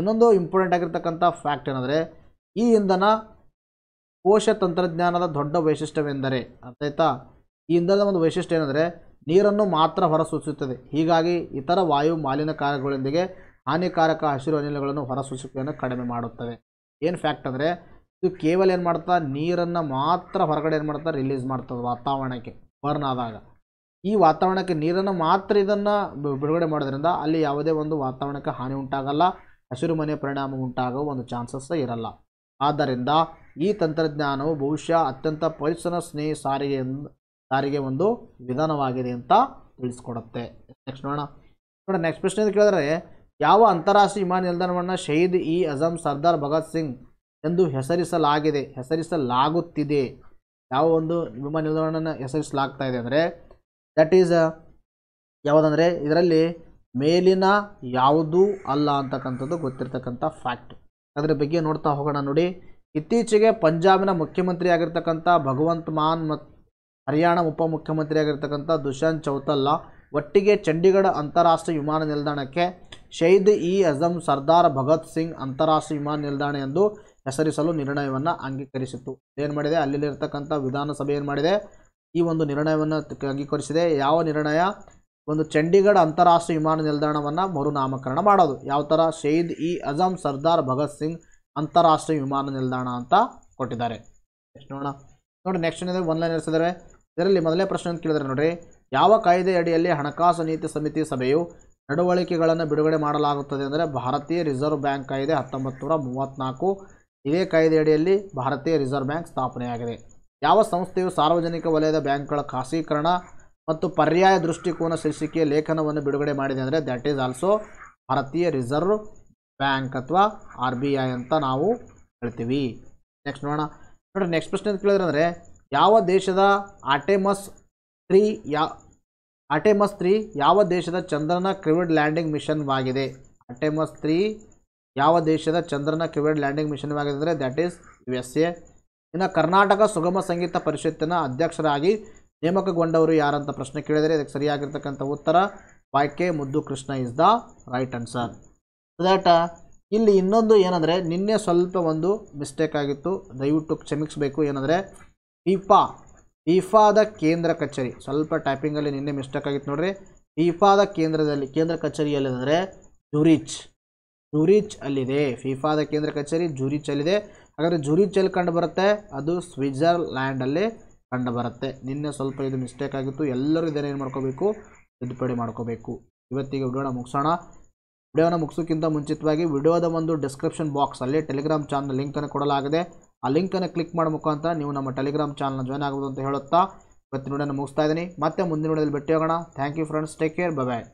ಇನ್ನೊಂದು ಇಂಪಾರ್ಟೆಂಟ್ ಆಗಿರ್ತಕ್ಕಂಥ ಫ್ಯಾಕ್ಟ್ ಏನಂದರೆ ಈ ಇಂಧನ ಕೋಶ ತಂತ್ರಜ್ಞಾನದ ದೊಡ್ಡ ವೈಶಿಷ್ಟ್ಯವೆಂದರೆ ಅರ್ಥಾಯ್ತಾ ಈ ಇಂಧನದ ಒಂದು ವೈಶಿಷ್ಟ್ಯ ಏನಂದರೆ ನೀರನ್ನು ಮಾತ್ರ ಹೊರಸೂಸುತ್ತದೆ ಹೀಗಾಗಿ ಇತರ ವಾಯು ಮಾಲಿನ್ಯಕಾರಕಗಳೊಂದಿಗೆ ಹಾನಿಕಾರಕ ಹಸಿರು ಅನಿಲಗಳನ್ನು ಹೊರಸೂಸಿಕೆಯನ್ನು ಕಡಿಮೆ ಮಾಡುತ್ತದೆ ಏನು ಫ್ಯಾಕ್ಟ್ ಅಂದರೆ ಇದು ಕೇವಲ ಏನು ಮಾಡ್ತಾ ನೀರನ್ನು ಮಾತ್ರ ಹೊರಗಡೆ ಏನು ಮಾಡ್ತಾ ರಿಲೀಸ್ ಮಾಡ್ತದೆ ವಾತಾವರಣಕ್ಕೆ ಬರ್ನ್ ಆದಾಗ ಈ ವಾತಾವರಣಕ್ಕೆ ನೀರನ್ನು ಮಾತ್ರ ಇದನ್ನು ಬಿಡುಗಡೆ ಮಾಡೋದ್ರಿಂದ ಅಲ್ಲಿ ಯಾವುದೇ ಒಂದು ವಾತಾವರಣಕ್ಕೆ ಹಾನಿ ಉಂಟಾಗಲ್ಲ ಹಸಿರುಮನೆ ಪರಿಣಾಮ ಉಂಟಾಗುವ ಒಂದು ಚಾನ್ಸಸ್ ಇರಲ್ಲ ಆದ್ದರಿಂದ ಈ ತಂತ್ರಜ್ಞಾನವು ಬಹುಶಃ ಅತ್ಯಂತ ಪರಿಸರ ಸ್ನೇಹಿ ಸಾರಿಗೆ ಸಾರಿಗೆ ಒಂದು ವಿಧಾನವಾಗಿದೆ ಅಂತ ತಿಳಿಸ್ಕೊಡುತ್ತೆ ನೆಕ್ಸ್ಟ್ ನೋಡೋಣ ನೋಡೋಣ ನೆಕ್ಸ್ಟ್ ಪ್ರಶ್ನೆ ಕೇಳಿದ್ರೆ ಯಾವ ಅಂತಾರಾಷ್ಟ್ರೀಯ ವಿಮಾನ ನಿಲ್ದಾಣವನ್ನು ಶಹೀದ್ ಇ ಅಜಮ್ ಸರ್ದಾರ್ ಭಗತ್ ಸಿಂಗ್ ಎಂದು ಹೆಸರಿಸಲಾಗಿದೆ ಹೆಸರಿಸಲಾಗುತ್ತಿದೆ ಯಾವ ಒಂದು ವಿಮಾನ ನಿಲ್ದಾಣವನ್ನು ಹೆಸರಿಸಲಾಗ್ತಾ ಇದೆ ಅಂದರೆ ದಟ್ ಈಸ್ ಯಾವುದಂದರೆ ಇದರಲ್ಲಿ ಮೇಲಿನ ಯಾವುದೂ ಅಲ್ಲ ಅಂತಕ್ಕಂಥದ್ದು ಗೊತ್ತಿರತಕ್ಕಂಥ ಫ್ಯಾಕ್ಟ್ ಅದರ ಬಗ್ಗೆ ನೋಡ್ತಾ ಹೋಗೋಣ ನೋಡಿ ಇತ್ತೀಚೆಗೆ ಪಂಜಾಬಿನ ಮುಖ್ಯಮಂತ್ರಿ ಆಗಿರ್ತಕ್ಕಂಥ ಭಗವಂತ್ ಮಾನ್ ಮತ್ತು ಹರಿಯಾಣ ಉಪಮುಖ್ಯಮಂತ್ರಿ ಆಗಿರ್ತಕ್ಕಂಥ ದುಷ್ಯಂತ್ ಚೌತಲ್ಲಾ ಒಟ್ಟಿಗೆ ಚಂಡೀಗಢ ಅಂತಾರಾಷ್ಟ್ರೀಯ ವಿಮಾನ ನಿಲ್ದಾಣಕ್ಕೆ ಶೈದ್ ಇ ಅಜಮ್ ಸರ್ದಾರ್ ಭಗತ್ ಸಿಂಗ್ ಅಂತಾರಾಷ್ಟ್ರೀಯ ವಿಮಾನ ನಿಲ್ದಾಣ ಎಂದು ಹೆಸರಿಸಲು ನಿರ್ಣಯವನ್ನು ಅಂಗೀಕರಿಸಿತ್ತು ಏನು ಮಾಡಿದೆ ಅಲ್ಲಿರ್ತಕ್ಕಂಥ ವಿಧಾನಸಭೆ ಏನು ಮಾಡಿದೆ ಈ ಒಂದು ನಿರ್ಣಯವನ್ನು ಅಂಗೀಕರಿಸಿದೆ ಯಾವ ನಿರ್ಣಯ ಒಂದು ಚಂಡೀಗಢ ಅಂತಾರಾಷ್ಟ್ರೀಯ ವಿಮಾನ ನಿಲ್ದಾಣವನ್ನು ಮರುನಾಮಕರಣ ಮಾಡೋದು ಯಾವ ಥರ ಶಹೀದ್ ಇ ಅಜಾಮ್ ಸರ್ದಾರ್ ಭಗತ್ ಸಿಂಗ್ ಅಂತಾರಾಷ್ಟ್ರೀಯ ವಿಮಾನ ನಿಲ್ದಾಣ ಅಂತ ಕೊಟ್ಟಿದ್ದಾರೆ ನೆಕ್ಸ್ಟ್ ನೋಡೋಣ ನೋಡಿ ನೆಕ್ಸ್ಟ್ ಏನಿದೆ ಲೈನ್ ನಡೆಸಿದರೆ ಇದರಲ್ಲಿ ಮೊದಲೇ ಪ್ರಶ್ನೆ ಅಂತ ಕೇಳಿದರೆ ನೋಡಿರಿ ಯಾವ ಕಾಯ್ದೆ ಅಡಿಯಲ್ಲಿ ಹಣಕಾಸು ನೀತಿ ಸಮಿತಿ ಸಭೆಯು ನಡವಳಿಕೆಗಳನ್ನು ಬಿಡುಗಡೆ ಮಾಡಲಾಗುತ್ತದೆ ಅಂದರೆ ಭಾರತೀಯ ರಿಸರ್ವ್ ಬ್ಯಾಂಕ್ ಕಾಯ್ದೆ ಹತ್ತೊಂಬತ್ತು ನೂರ ಮೂವತ್ತ್ನಾಲ್ಕು ಇದೇ ಕಾಯ್ದೆಯಡಿಯಲ್ಲಿ ಭಾರತೀಯ ರಿಸರ್ವ್ ಬ್ಯಾಂಕ್ ಸ್ಥಾಪನೆಯಾಗಿದೆ ಯಾವ ಸಂಸ್ಥೆಯು ಸಾರ್ವಜನಿಕ ವಲಯದ ಬ್ಯಾಂಕ್ಗಳ ಖಾಸೀಕರಣ ಮತ್ತು ಪರ್ಯಾಯ ದೃಷ್ಟಿಕೋನ ಶೀರ್ಷಿಕೆ ಲೇಖನವನ್ನು ಬಿಡುಗಡೆ ಮಾಡಿದೆ ಅಂದರೆ ದ್ಯಾಟ್ ಈಸ್ ಆಲ್ಸೋ ಭಾರತೀಯ ರಿಸರ್ವ್ ಬ್ಯಾಂಕ್ ಅಥವಾ ಆರ್ ಬಿ ಐ ಅಂತ ನಾವು ಹೇಳ್ತೀವಿ ನೆಕ್ಸ್ಟ್ ನೋಡೋಣ ನೋಡಿ ನೆಕ್ಸ್ಟ್ ಪ್ರಶ್ನೆ ಅಂತ ಕೇಳಿದ್ರೆ ಅಂದರೆ ಯಾವ ದೇಶದ ಆಟೆಮಸ್ ತ್ರೀ ಯಾ ಆಟೆಮಸ್ ತ್ರೀ ಯಾವ ದೇಶದ ಚಂದ್ರನ ಕ್ರಿವಿಡ್ ಲ್ಯಾಂಡಿಂಗ್ ಮಿಷನ್ವಾಗಿದೆ ಅಟೆಮಸ್ ತ್ರೀ ಯಾವ ದೇಶದ ಚಂದ್ರನ ಕ್ರಿವಿಡ್ ಲ್ಯಾಂಡಿಂಗ್ ಮಿಷನ್ವಾಗಿದೆ ಅಂದರೆ that is U S A ಇನ್ನು ಕರ್ನಾಟಕ ಸುಗಮ ಸಂಗೀತ ಪರಿಷತ್ತಿನ ಅಧ್ಯಕ್ಷರಾಗಿ ನೇಮಕಗೊಂಡವರು ಯಾರಂತ ಪ್ರಶ್ನೆ ಕೇಳಿದರೆ ಇದಕ್ಕೆ ಸರಿಯಾಗಿರ್ತಕ್ಕಂಥ ಉತ್ತರ K Muddu Krishna is the right answer that ಇಲ್ಲಿ ಇನ್ನೊಂದು ಏನಂದರೆ ನಿನ್ನೆ ಸ್ವಲ್ಪ ಒಂದು ಮಿಸ್ಟೇಕ್ ಆಗಿತ್ತು ದಯವಿಟ್ಟು ಕ್ಷಮಿಸಬೇಕು ಏನಂದರೆ ಇಫಾ ಫೀಫಾದ ಕೇಂದ್ರ ಕಚೇರಿ ಸ್ವಲ್ಪ ಟೈಪಿಂಗಲ್ಲಿ ನಿನ್ನೆ ಮಿಸ್ಟೇಕ್ ಆಗಿತ್ತು ನೋಡ್ರಿ ಫೀಫಾದ ಕೇಂದ್ರದಲ್ಲಿ ಕೇಂದ್ರ ಕಚೇರಿಯಲ್ಲಿ ಅಂದರೆ ಜುರಿಚ್ ಜುರಿಚ್ ಅಲ್ಲಿದೆ ಫಿಫಾದ ಕೇಂದ್ರ ಕಚೇರಿ ಜುರಿಚ್ ಅಲ್ಲಿದೆ ಹಾಗಾದರೆ ಜುರಿಚ್ ಅಲ್ಲಿ ಕಂಡು ಬರುತ್ತೆ ಅದು ಸ್ವಿಟ್ಜರ್ಲ್ಯಾಂಡಲ್ಲಿ ಕಂಡು ಬರುತ್ತೆ ನಿನ್ನೆ ಸ್ವಲ್ಪ ಇದು ಮಿಸ್ಟೇಕ್ ಆಗಿತ್ತು ಎಲ್ಲರೂ ಇದನ್ನೇನು ಮಾಡ್ಕೋಬೇಕು ತಿದ್ದುಪಡಿ ಮಾಡ್ಕೋಬೇಕು ಇವತ್ತಿಗೆ ವಿಡಿಯೋನ ಮುಗಿಸೋಣ ವಿಡಿಯೋನ ಮುಗಿಸೋಕ್ಕಿಂತ ಮುಂಚಿತವಾಗಿ ವಿಡಿಯೋದ ಒಂದು ಡಿಸ್ಕ್ರಿಪ್ಷನ್ ಬಾಕ್ಸಲ್ಲಿ ಟೆಲಿಗ್ರಾಮ್ ಚಾನಲ್ ಲಿಂಕನ್ನು ಕೊಡಲಾಗಿದೆ ಆ ಲಿಂಕನ್ನು ಕ್ಲಿಕ್ ಮಾಡೋ ಮುಖಾಂತರ ನೀವು ನಮ್ಮ ಟೆಲಿಗ್ರಾಮ್ ಚಾನಲ್ನ ಜಾಯ್ನ್ ಆಗ್ಬೋದು ಅಂತ ಹೇಳುತ್ತಾ ಇವತ್ತಿನ ವಿಡಿಯೋನ ಮುಗಿಸ್ತಾ ಇದ್ದೀನಿ ಮತ್ತೆ ಮುಂದಿನ ವಿಡಿಯೋದಲ್ಲಿ ಹೋಗೋಣ thank you friends take care bye